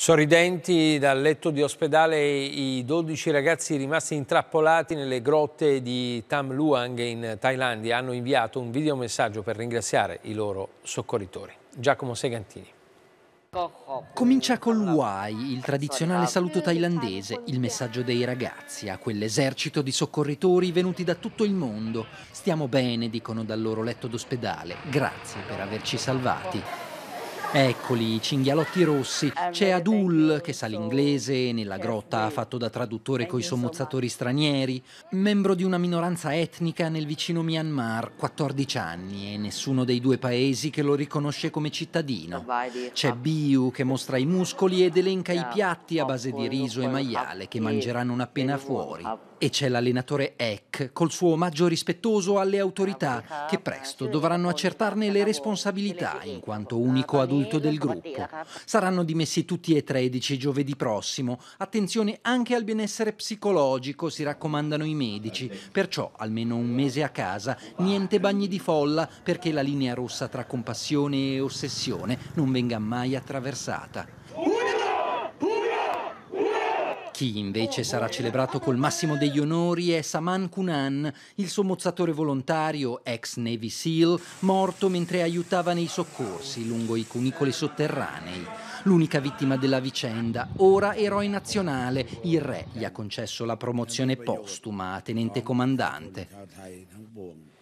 Sorridenti dal letto di ospedale i 12 ragazzi rimasti intrappolati nelle grotte di Tam Luang in Thailandia hanno inviato un videomessaggio per ringraziare i loro soccorritori. Giacomo Segantini. Comincia col Wai, il tradizionale saluto thailandese, il messaggio dei ragazzi a quell'esercito di soccorritori venuti da tutto il mondo. Stiamo bene, dicono dal loro letto d'ospedale. Grazie per averci salvati. Eccoli, i cinghialotti rossi. Eh, c'è Adul che sa l'inglese, e nella grotta ha fatto da traduttore coi sommozzatori stranieri, membro di una minoranza etnica nel vicino Myanmar, 14 anni e nessuno dei due paesi che lo riconosce come cittadino. C'è ah. Biu che mostra i muscoli ed elenca i piatti a base di riso e maiale che ah, mangeranno non appena fuori. Ah. E c'è l'allenatore Ek, col suo omaggio rispettoso alle autorità che presto dovranno accertarne le responsabilità in quanto unico adulto adulto del gruppo. Saranno dimessi tutti e 13 giovedì prossimo. Attenzione anche al benessere psicologico, si raccomandano i medici. Perciò almeno un mese a casa, niente bagni di folla perché la linea rossa tra compassione e ossessione non venga mai attraversata. Chi invece sarà celebrato col massimo degli onori è Saman Kunan, il sommozzatore volontario, ex Navy SEAL, morto mentre aiutava nei soccorsi lungo i cunicoli sotterranei. L'unica vittima della vicenda, ora eroe nazionale, il re gli ha concesso la promozione postuma a tenente comandante.